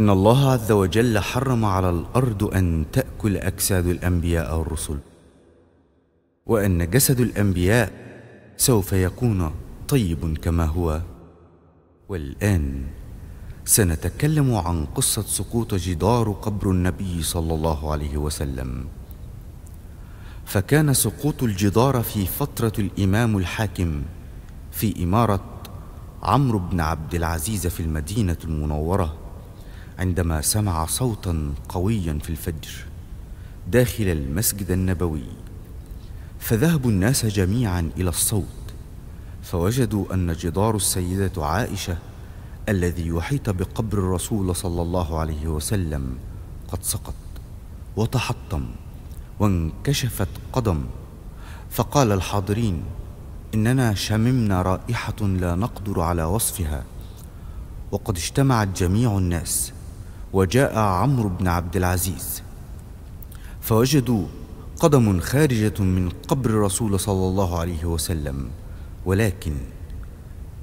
إن الله عز وجل حرم على الأرض أن تأكل أجساد الأنبياء والرسل وأن جسد الأنبياء سوف يكون طيب كما هو والآن سنتكلم عن قصة سقوط جدار قبر النبي صلى الله عليه وسلم فكان سقوط الجدار في فترة الإمام الحاكم في إمارة عمرو بن عبد العزيز في المدينة المنورة عندما سمع صوتا قويا في الفجر داخل المسجد النبوي فذهبوا الناس جميعا الى الصوت فوجدوا ان جدار السيده عائشه الذي يحيط بقبر الرسول صلى الله عليه وسلم قد سقط وتحطم وانكشفت قدم فقال الحاضرين اننا شممنا رائحه لا نقدر على وصفها وقد اجتمعت جميع الناس وجاء عمرو بن عبد العزيز فوجدوا قدم خارجة من قبر رسول صلى الله عليه وسلم ولكن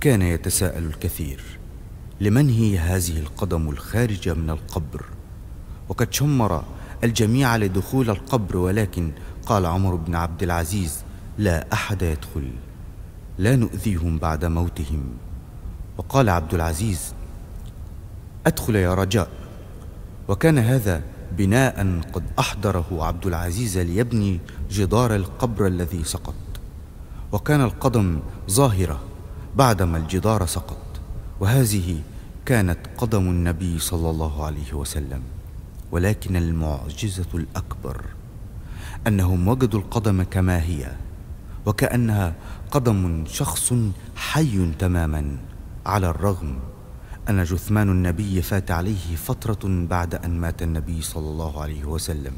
كان يتساءل الكثير لمن هي هذه القدم الخارجة من القبر وقد شمر الجميع لدخول القبر ولكن قال عمر بن عبد العزيز لا أحد يدخل لا نؤذيهم بعد موتهم وقال عبد العزيز أدخل يا رجاء وكان هذا بناء قد احضره عبد العزيز ليبني جدار القبر الذي سقط وكان القدم ظاهره بعدما الجدار سقط وهذه كانت قدم النبي صلى الله عليه وسلم ولكن المعجزه الاكبر انهم وجدوا القدم كما هي وكانها قدم شخص حي تماما على الرغم أن جثمان النبي فات عليه فترة بعد أن مات النبي صلى الله عليه وسلم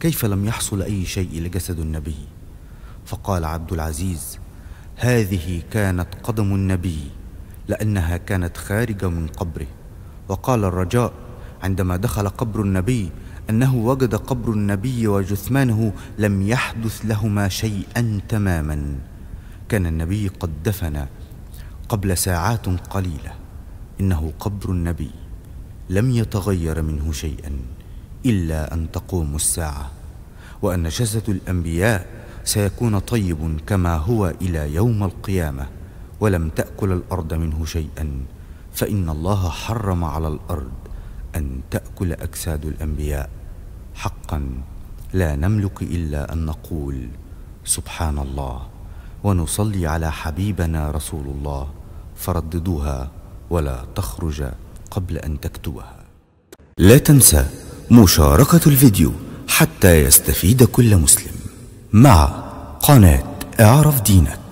كيف لم يحصل أي شيء لجسد النبي؟ فقال عبد العزيز هذه كانت قدم النبي لأنها كانت خارجة من قبره وقال الرجاء عندما دخل قبر النبي أنه وجد قبر النبي وجثمانه لم يحدث لهما شيئا تماما كان النبي قد دفن قبل ساعات قليله انه قبر النبي لم يتغير منه شيئا الا ان تقوم الساعه وان جسد الانبياء سيكون طيب كما هو الى يوم القيامه ولم تاكل الارض منه شيئا فان الله حرم على الارض ان تاكل اجساد الانبياء حقا لا نملك الا ان نقول سبحان الله ونصلي على حبيبنا رسول الله فرددوها ولا تخرج قبل أن تكتبها لا تنسى مشاركة الفيديو حتى يستفيد كل مسلم مع قناة اعرف دينك